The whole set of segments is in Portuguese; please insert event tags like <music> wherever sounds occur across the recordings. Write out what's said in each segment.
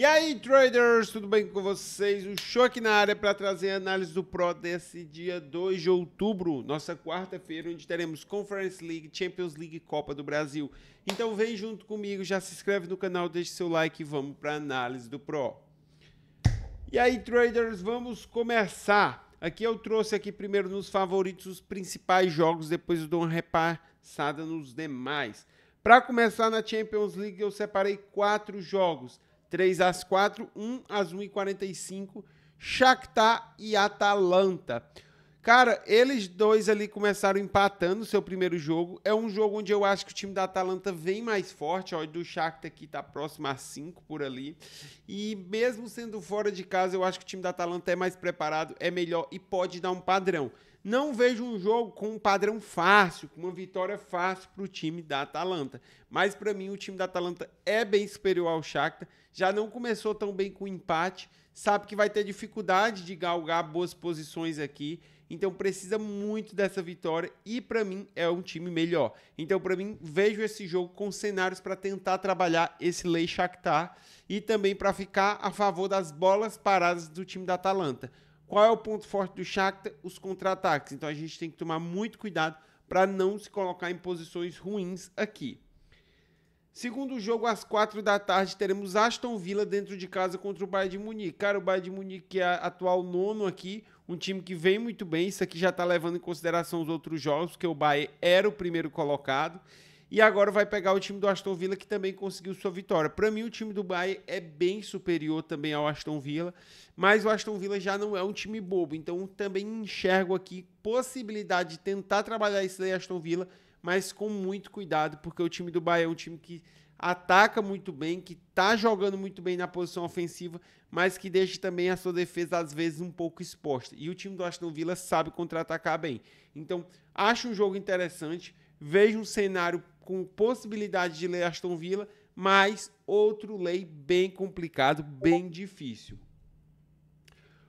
E aí, traders, tudo bem com vocês? O show aqui na área é para trazer a análise do Pro desse dia 2 de outubro, nossa quarta-feira, onde teremos Conference League, Champions League e Copa do Brasil. Então vem junto comigo, já se inscreve no canal, deixe seu like e vamos para análise do Pro. E aí, traders, vamos começar. Aqui eu trouxe aqui primeiro nos favoritos os principais jogos, depois eu dou uma repassada nos demais. Para começar na Champions League, eu separei quatro jogos 3 às 4, 1 às 1 e 45 Shakhtar e Atalanta. Cara, eles dois ali começaram empatando o seu primeiro jogo. É um jogo onde eu acho que o time da Atalanta vem mais forte. Ó, do Shakhtar que tá próximo a 5 por ali. E mesmo sendo fora de casa, eu acho que o time da Atalanta é mais preparado, é melhor e pode dar um padrão. Não vejo um jogo com um padrão fácil, com uma vitória fácil para o time da Atalanta. Mas para mim o time da Atalanta é bem superior ao Shakhtar. Já não começou tão bem com o empate. Sabe que vai ter dificuldade de galgar boas posições aqui. Então precisa muito dessa vitória e para mim é um time melhor. Então para mim vejo esse jogo com cenários para tentar trabalhar esse Lei Shakhtar e também para ficar a favor das bolas paradas do time da Atalanta. Qual é o ponto forte do Shakhtar? Os contra-ataques. Então a gente tem que tomar muito cuidado para não se colocar em posições ruins aqui. Segundo jogo, às quatro da tarde, teremos Aston Villa dentro de casa contra o Bayern de Munique. Cara, o Bayern de Munique é atual nono aqui, um time que vem muito bem. Isso aqui já está levando em consideração os outros jogos, porque o Bayern era o primeiro colocado. E agora vai pegar o time do Aston Villa, que também conseguiu sua vitória. Para mim, o time do Bahia é bem superior também ao Aston Villa, mas o Aston Villa já não é um time bobo. Então, também enxergo aqui possibilidade de tentar trabalhar isso daí, Aston Villa, mas com muito cuidado, porque o time do Bahia é um time que ataca muito bem, que tá jogando muito bem na posição ofensiva, mas que deixa também a sua defesa às vezes um pouco exposta. E o time do Aston Villa sabe contra-atacar bem. Então, acho um jogo interessante, vejo um cenário com possibilidade de ler Aston Villa, mas outro lei bem complicado, bem difícil.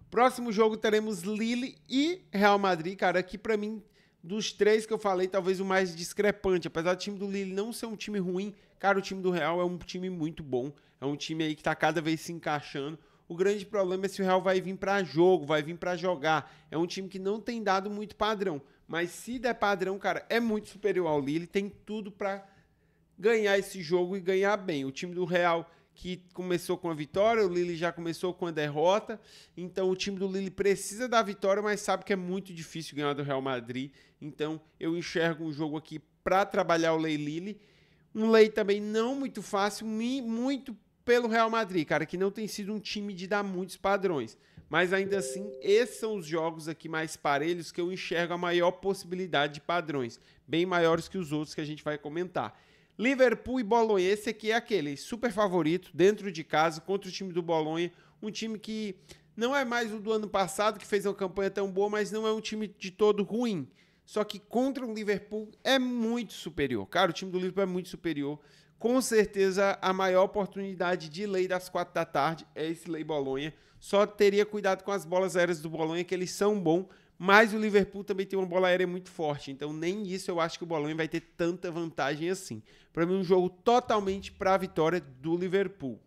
Próximo jogo teremos Lille e Real Madrid, cara, que para mim dos três que eu falei, talvez o mais discrepante, apesar do time do Lille não ser um time ruim, cara, o time do Real é um time muito bom, é um time aí que tá cada vez se encaixando. O grande problema é se o Real vai vir para jogo, vai vir para jogar. É um time que não tem dado muito padrão. Mas se der padrão, cara, é muito superior ao Lille, tem tudo para ganhar esse jogo e ganhar bem. O time do Real que começou com a vitória, o Lille já começou com a derrota. Então o time do Lille precisa da vitória, mas sabe que é muito difícil ganhar do Real Madrid. Então eu enxergo um jogo aqui para trabalhar o Lei Lille. Um Lei também não muito fácil, muito pelo Real Madrid, cara, que não tem sido um time de dar muitos padrões. Mas ainda assim, esses são os jogos aqui mais parelhos que eu enxergo a maior possibilidade de padrões, bem maiores que os outros que a gente vai comentar. Liverpool e Bolonha, esse aqui é aquele super favorito dentro de casa contra o time do Bolonha, um time que não é mais o do ano passado que fez uma campanha tão boa, mas não é um time de todo ruim. Só que contra o Liverpool é muito superior. Cara, o time do Liverpool é muito superior com certeza a maior oportunidade de lei das quatro da tarde é esse lei Bolonha. Só teria cuidado com as bolas aéreas do Bolonha, que eles são bons, mas o Liverpool também tem uma bola aérea muito forte, então nem isso eu acho que o Bolonha vai ter tanta vantagem assim. Para mim, um jogo totalmente para a vitória do Liverpool.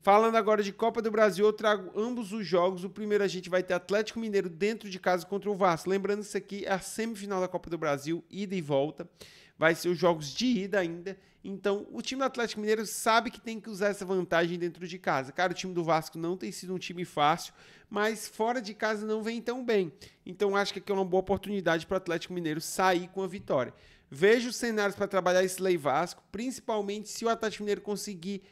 Falando agora de Copa do Brasil, eu trago ambos os jogos. O primeiro a gente vai ter Atlético Mineiro dentro de casa contra o Vasco. Lembrando, isso aqui é a semifinal da Copa do Brasil, ida e volta vai ser os jogos de ida ainda. Então, o time do Atlético Mineiro sabe que tem que usar essa vantagem dentro de casa. Cara, o time do Vasco não tem sido um time fácil, mas fora de casa não vem tão bem. Então, acho que aqui é uma boa oportunidade para o Atlético Mineiro sair com a vitória. Vejo cenários para trabalhar esse Lei Vasco, principalmente se o Atlético Mineiro conseguir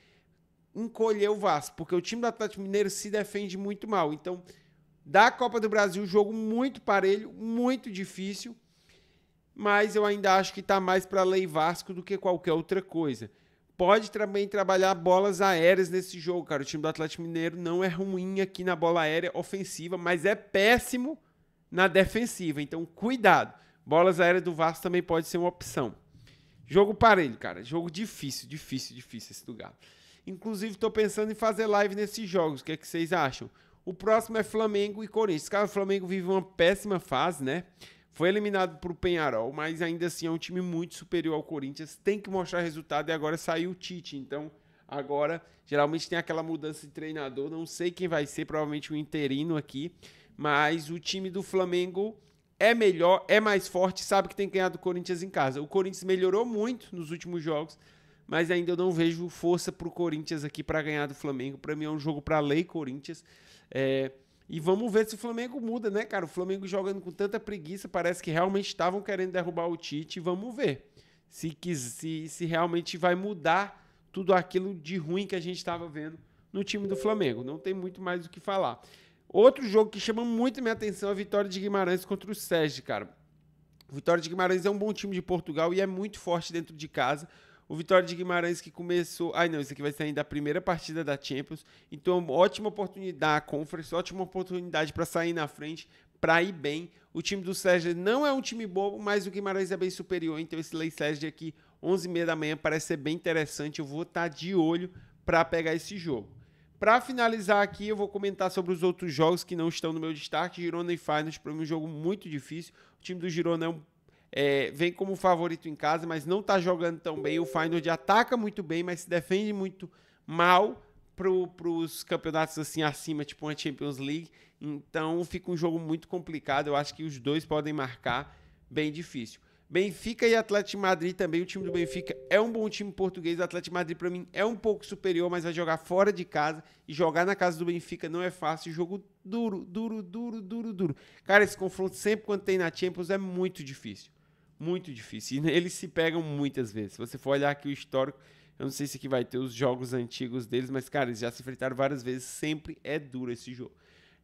encolher o Vasco, porque o time do Atlético Mineiro se defende muito mal. Então, da Copa do Brasil, jogo muito parelho, muito difícil mas eu ainda acho que está mais para Lei Vasco do que qualquer outra coisa. Pode também trabalhar bolas aéreas nesse jogo, cara. O time do Atlético Mineiro não é ruim aqui na bola aérea ofensiva, mas é péssimo na defensiva. Então, cuidado. Bolas aéreas do Vasco também pode ser uma opção. Jogo parelho, cara. Jogo difícil, difícil, difícil esse do Galo. Inclusive, estou pensando em fazer live nesses jogos. O que, é que vocês acham? O próximo é Flamengo e Corinthians. Cara, o Flamengo vive uma péssima fase, né? Foi eliminado para o Penharol, mas ainda assim é um time muito superior ao Corinthians. Tem que mostrar resultado e agora saiu o Tite. Então, agora, geralmente tem aquela mudança de treinador. Não sei quem vai ser, provavelmente o um interino aqui. Mas o time do Flamengo é melhor, é mais forte, sabe que tem que ganhar do Corinthians em casa. O Corinthians melhorou muito nos últimos jogos, mas ainda eu não vejo força para o Corinthians aqui para ganhar do Flamengo. Para mim é um jogo para lei Corinthians. É, e vamos ver se o Flamengo muda, né, cara? O Flamengo jogando com tanta preguiça, parece que realmente estavam querendo derrubar o Tite. Vamos ver se, se, se realmente vai mudar tudo aquilo de ruim que a gente estava vendo no time do Flamengo. Não tem muito mais o que falar. Outro jogo que chama muito minha atenção é a vitória de Guimarães contra o Sérgio, cara. Vitória de Guimarães é um bom time de Portugal e é muito forte dentro de casa. O Vitória de Guimarães que começou. Ai, não, isso aqui vai sair da primeira partida da Champions. Então, ótima oportunidade a Conference, ótima oportunidade para sair na frente, para ir bem. O time do Sérgio não é um time bobo, mas o Guimarães é bem superior. Então, esse Lei Sérgio aqui, 11h30 da manhã, parece ser bem interessante. Eu vou estar tá de olho para pegar esse jogo. Para finalizar aqui, eu vou comentar sobre os outros jogos que não estão no meu destaque. Girona e Finals, para mim, um jogo muito difícil. O time do Girona é um é, vem como favorito em casa, mas não está jogando tão bem. O Feyenoord ataca muito bem, mas se defende muito mal para os campeonatos assim acima, tipo uma Champions League. Então fica um jogo muito complicado. Eu acho que os dois podem marcar bem difícil. Benfica e Atlético de Madrid também. O time do Benfica é um bom time português. O Atlético de Madrid, para mim, é um pouco superior, mas vai jogar fora de casa. E jogar na casa do Benfica não é fácil. Jogo duro, duro, duro, duro, duro. Cara, esse confronto sempre quando tem na Champions é muito difícil. Muito difícil. E <laughs> eles se pegam muitas vezes. Se você for olhar aqui o histórico, eu não sei se aqui vai ter os jogos antigos deles, mas, cara, eles já se enfrentaram várias vezes. Sempre é duro esse jogo.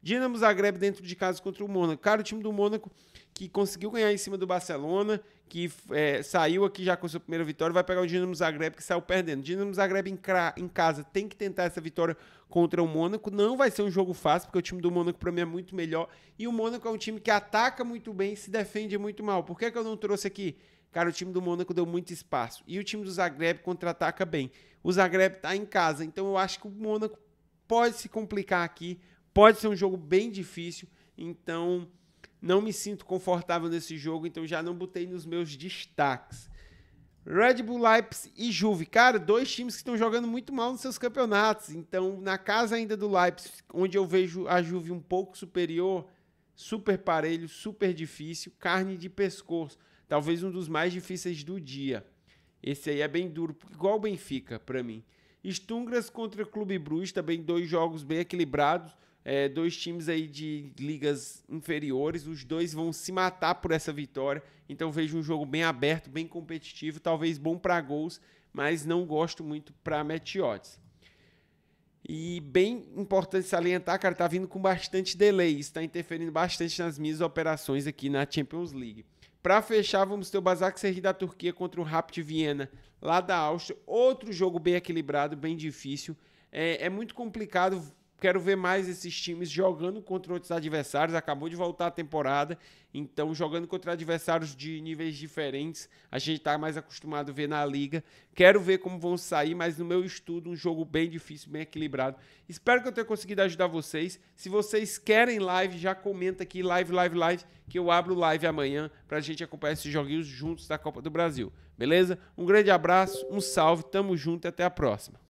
Dinamo Zagreb dentro de casa contra o Mônaco. Cara, o time do Mônaco que conseguiu ganhar em cima do Barcelona, que é, saiu aqui já com a sua primeira vitória, vai pegar o Dinamo Zagreb que saiu perdendo. Dinamo Zagreb em, em, casa tem que tentar essa vitória contra o Mônaco. Não vai ser um jogo fácil, porque o time do Mônaco para mim é muito melhor. E o Mônaco é um time que ataca muito bem e se defende muito mal. Por que, que eu não trouxe aqui? Cara, o time do Mônaco deu muito espaço. E o time do Zagreb contra-ataca bem. O Zagreb está em casa, então eu acho que o Mônaco pode se complicar aqui, Pode ser um jogo bem difícil, então não me sinto confortável nesse jogo, então já não botei nos meus destaques. Red Bull Leipzig e Juve, cara, dois times que estão jogando muito mal nos seus campeonatos. Então, na casa ainda do Leipzig, onde eu vejo a Juve um pouco superior, super parelho, super difícil, carne de pescoço, talvez um dos mais difíceis do dia. Esse aí é bem duro, igual o Benfica para mim. Stungras contra Clube Bruges, também dois jogos bem equilibrados é, dois times aí de ligas inferiores, os dois vão se matar por essa vitória. Então vejo um jogo bem aberto, bem competitivo, talvez bom para gols, mas não gosto muito para match E bem importante salientar, cara, tá vindo com bastante delay, está interferindo bastante nas minhas operações aqui na Champions League. Para fechar, vamos ter o Basaksehir da Turquia contra o Rapid Viena, lá da Áustria. Outro jogo bem equilibrado, bem difícil. É, é muito complicado quero ver mais esses times jogando contra outros adversários. Acabou de voltar a temporada, então jogando contra adversários de níveis diferentes, a gente está mais acostumado a ver na liga. Quero ver como vão sair, mas no meu estudo, um jogo bem difícil, bem equilibrado. Espero que eu tenha conseguido ajudar vocês. Se vocês querem live, já comenta aqui, live, live, live, que eu abro live amanhã para a gente acompanhar esses joguinhos juntos da Copa do Brasil. Beleza? Um grande abraço, um salve, tamo junto e até a próxima.